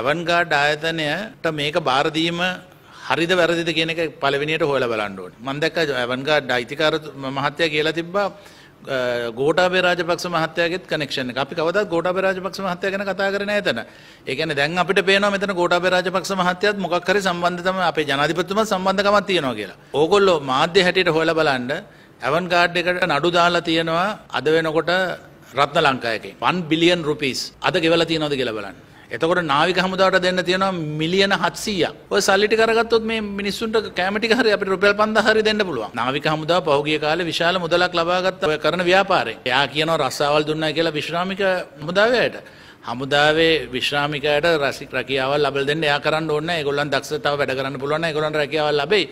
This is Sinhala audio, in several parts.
ඇවන්ගාඩ් ආයතනයට මේක බාරදීම හරිද වැරදිද කියන එක පළවෙනියට හොයලා බලන්න ඕනේ. මම දැක්ක ඇවන්ගාඩ් අයිතිකාර මහත්තයා කියලා තිබ්බා ගෝඨාභය රාජපක්ෂ මහත්තයාගෙත් කනෙක්ෂන් එක. අපි කවදාවත් ගෝඨාභය රාජපක්ෂ මහත්තයා ගැන කතා කරේ නැහැ එතන. ඒ කියන්නේ දැන් අපිට පේනවා මෙතන ගෝඨාභය රාජපක්ෂ මහත්තයාත් මොකක් හරි සම්බන්ධතම අපේ ජනාධිපතිතුමා සම්බන්ධකමක් තියෙනවා කියලා. ඕගොල්ලෝ මාධ්‍ය හැටියට හොයලා බලන්න ඇවන්ගාඩ් එකට නඩු දාලා තියෙනවා අද වෙනකොට රත්න ලංකාවේ 1 බිලියන් රුපීස් අද ගෙවලා තියෙනවද කියලා බලන්න. එතකොට නාවික හමුදාවට දෙන්න තියෙනවා මිලියන 700ක්. ඔය සල්ලි ටික අරගත්තොත් මේ මිනිස්සුන්ට කැම ටික හරි අපිට රුපියල් 5000 හරි දෙන්න පුළුවන්. නාවික හමුදාව පහුගිය කාලේ විශාල මුදලක් ලබාගත්ත ඔය කරන ව්‍යාපාරයෙන්. එයා කියනවා රස්සාවල් දුන්නා කියලා විශ්‍රාමික හමුදාවයට. හමුදාවේ විශ්‍රාමිකයට රසික රැකියාවල් ලබා දෙන්න එයා කරන්න ඕනේ. ඒගොල්ලන් දක්ෂතාව වැඩ කරන්න පුළුවන් නම් ඒගොල්ලන්ට රැකියාවල් ලැබෙයි.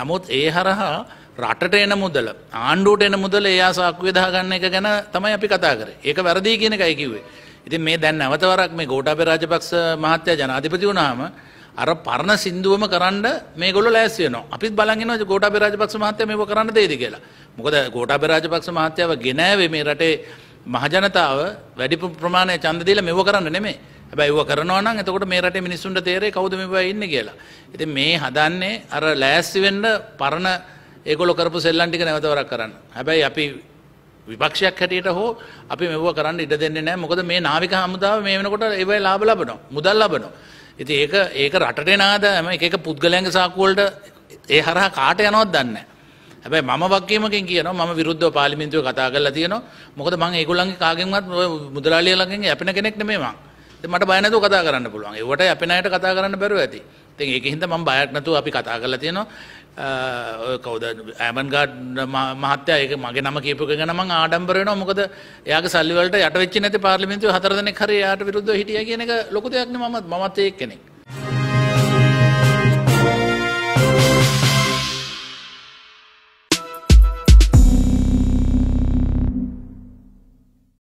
නමුත් ඒ හරහා රටට එන මුදල ආණ්ඩුවට එන මුදල එයා සාක්කුවේ දාගන්න එක ගැන තමයි අපි කතා කරේ. ඒක වැරදි කියන එකයි කිව්වේ. ඉතින් මේ දැන් නැවත වරක් මේ ගෝඨාභය රාජපක්ෂ මහත්තයා ජනාධිපති වුණාම අර පරණ සින්දුවම කරන්න මේගොල්ලෝ ලෑස්ති වෙනවා. අපිත් බලන් ඉනවා ගෝඨාභය රාජපක්ෂ මහත්තයා මේක කරන්න දෙයිද කියලා. මොකද ගෝඨාභය රාජපක්ෂ මහත්තයාව ගෙනාවේ මේ රටේ මහජනතාව වැඩි ප්‍රමාණය ඡන්ද දීලා මෙව කරන්න නෙමෙයි. හැබැයි ඒව කරනවා නම් එතකොට මේ රටේ මිනිස්සුන්ට තේරෙයි කවුද මෙවයි ඉන්නේ කියලා. ඉතින් මේ හදන්නේ අර ලෑස්ති වෙන්න පරණ ඒගොල්ලෝ කරපු සෙල්ලම් ටික නැවත වරක් කරන්න. හැබැයි අපි විපක්ෂයක් හැටියට හෝ අපි මෙව කරන්න ඉඩ දෙන්නේ නෑ මොකද මේ නාවික හමුදාව මේ වෙනකොට ඒවයි ලාභ ලබනවා මුදල් ලබනවා. ඉතින් ඒක ඒක රටට නාද එක එක පුද්ගලයන්ගේ සාක්කුවලට ඒ හරහා කාට යනවත් දන්නේ හැබැයි මම වගකීමකින් කියනවා මම විරුද්ධව පාර්ලිමේන්තුවේ කතා කරලා තියෙනවා මොකද මම ඒගොල්ලන්ගේ කාගෙන්වත් මුදලාලියලගෙන් යැපෙන කෙනෙක් නෙමෙයි මම මට බය නැතුව කතා කරන්න පුළුවන්. ඒවට අපේ ණයට කතා කරන්න බැරුව ඇති. ඉතින් ඒකෙන් හින්දා මම බයක් නැතුව අපි කතා කරලා තියෙනවා. ඔය කවුද ඇමන් ගාඩ් මහත්තයා ඒක මගේ නම කියපු එක ගැන මම ආඩම්බර වෙනවා. මොකද එයාගේ සල්ලි වලට යට වෙච්ච නැති පාර්ලිමේන්තුවේ හතර දෙනෙක් හරි එයාට විරුද්ධව හිටියා කියන එක ලොකු දෙයක් නේ මමත් මමත් ඒ එක්කෙනෙක්.